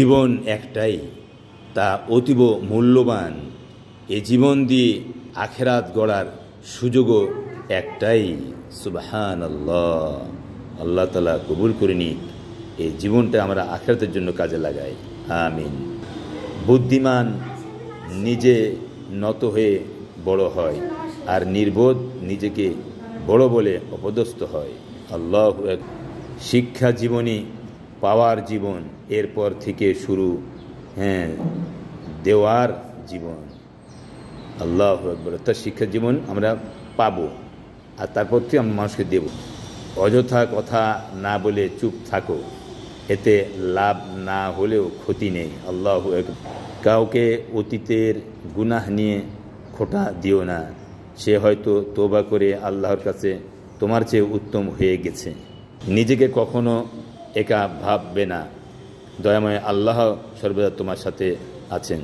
জীবন একটাই তা অতীব মূল্যবান এ জীবন দিয়ে আখেরাত গড়ার সুযোগও একটাই সুবাহান আল্লাহ আল্লাহ তালা কবুল করে নিক এই জীবনটা আমরা আখেরাতের জন্য কাজে লাগাই আমিন বুদ্ধিমান নিজে নত হয়ে বড় হয় আর নির্বোধ নিজেকে বড় বলে অপদস্থ হয় আল্লাহ শিক্ষা জীবনী পাওয়ার জীবন এরপর থেকে শুরু হ্যাঁ দেওয়ার জীবন আল্লাহ একবার তার শিক্ষা জীবন আমরা পাব আর তারপর থেকে আমরা মানুষকে দেব অযথা কথা না বলে চুপ থাকো এতে লাভ না হলেও ক্ষতি নেই আল্লাহ কাউকে অতীতের গুনাহ নিয়ে খোটা দিও না সে হয়তো তোবা করে আল্লাহর কাছে তোমার চেয়ে উত্তম হয়ে গেছে নিজেকে কখনো একা ভাববে না দয়াময় আল্লাহ সর্বদা তোমার সাথে আছেন